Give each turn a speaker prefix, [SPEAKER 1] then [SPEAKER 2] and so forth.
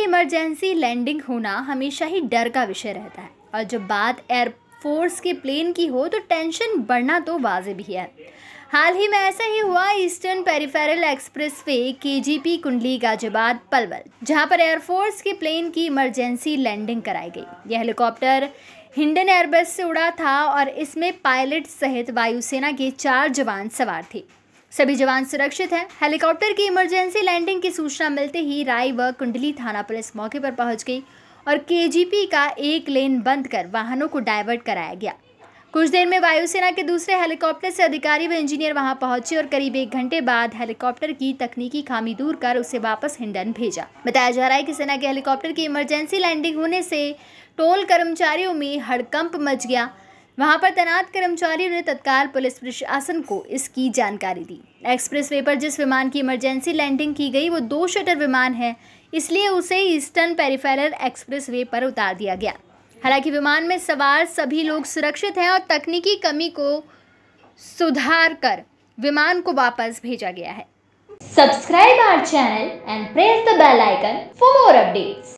[SPEAKER 1] की emergency landing होना हमेशा ही डर का विषय रहता है और जब बात एयरफोर्स के प्लेन की हो तो टेंशन बढ़ना तो वाजिब ही है हाल ही में ऐसा ही हुआ ईस्टर्न पेरिफेरल एक्सप्रेस वे के कुंडली गाजियाबाद पलवल जहां पर एयरफोर्स के प्लेन की इमरजेंसी लैंडिंग कराई गई यह हेलीकॉप्टर हिंडन एयरबस से उड़ा था और इसमें पायलट सहित वायुसेना के चार जवान सवार थे सभी जवान सुरक्षित हैं हेलीकॉप्टर की इमरजेंसी लैंडिंग की सूचना मिलते ही राय व कुंडली थाना पुलिस मौके पर पहुंच गई और केजीपी का एक लेन बंद कर वाहनों को डाइवर्ट कराया गया कुछ देर में वायुसेना के दूसरे हेलीकॉप्टर से अधिकारी व इंजीनियर वहां पहुंचे और करीब एक घंटे बाद हेलीकॉप्टर की तकनीकी खामी दूर कर उसे वापस हिंडन भेजा बताया जा रहा है कि सेना के हेलीकॉप्टर की इमरजेंसी लैंडिंग होने से टोल कर्मचारियों में हड़कंप मच गया वहां पर तैनात कर्मचारियों ने तत्काल पुलिस प्रशासन को इसकी जानकारी दी एक्सप्रेस वे पर जिस विमान की इमरजेंसी लैंडिंग की गई वो दो शटर विमान है इसलिए उसे ईस्टर्न पेरीफेरल एक्सप्रेस वे पर उतार दिया गया हालांकि विमान में सवार सभी लोग सुरक्षित हैं और तकनीकी कमी को सुधार कर विमान को वापस भेजा गया है subscribe our channel and press the bell icon for more updates